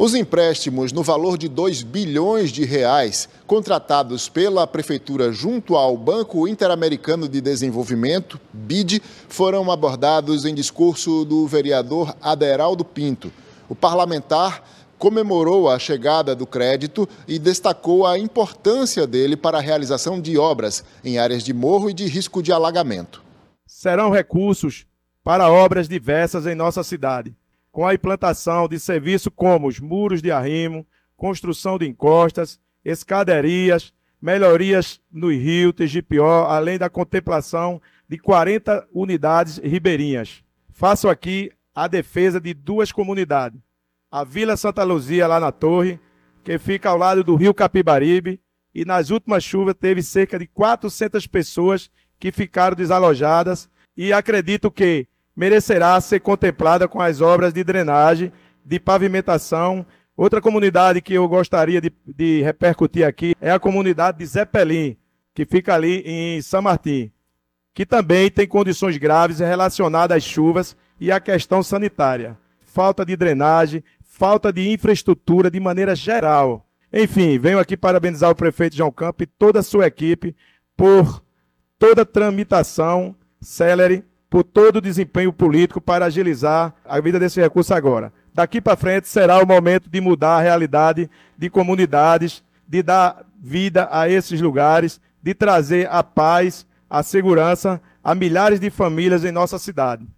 Os empréstimos no valor de 2 bilhões de reais, contratados pela prefeitura junto ao Banco Interamericano de Desenvolvimento, BID, foram abordados em discurso do vereador Aderaldo Pinto. O parlamentar comemorou a chegada do crédito e destacou a importância dele para a realização de obras em áreas de morro e de risco de alagamento. Serão recursos para obras diversas em nossa cidade com a implantação de serviços como os muros de arrimo, construção de encostas, escadarias, melhorias no rio Tegipió, além da contemplação de 40 unidades ribeirinhas. Faço aqui a defesa de duas comunidades, a Vila Santa Luzia, lá na Torre, que fica ao lado do rio Capibaribe, e nas últimas chuvas teve cerca de 400 pessoas que ficaram desalojadas, e acredito que merecerá ser contemplada com as obras de drenagem, de pavimentação. Outra comunidade que eu gostaria de, de repercutir aqui é a comunidade de Zeppelin, que fica ali em São Martim, que também tem condições graves relacionadas às chuvas e à questão sanitária. Falta de drenagem, falta de infraestrutura de maneira geral. Enfim, venho aqui parabenizar o prefeito João Campo e toda a sua equipe por toda a tramitação Celery por todo o desempenho político para agilizar a vida desse recurso agora. Daqui para frente será o momento de mudar a realidade de comunidades, de dar vida a esses lugares, de trazer a paz, a segurança a milhares de famílias em nossa cidade.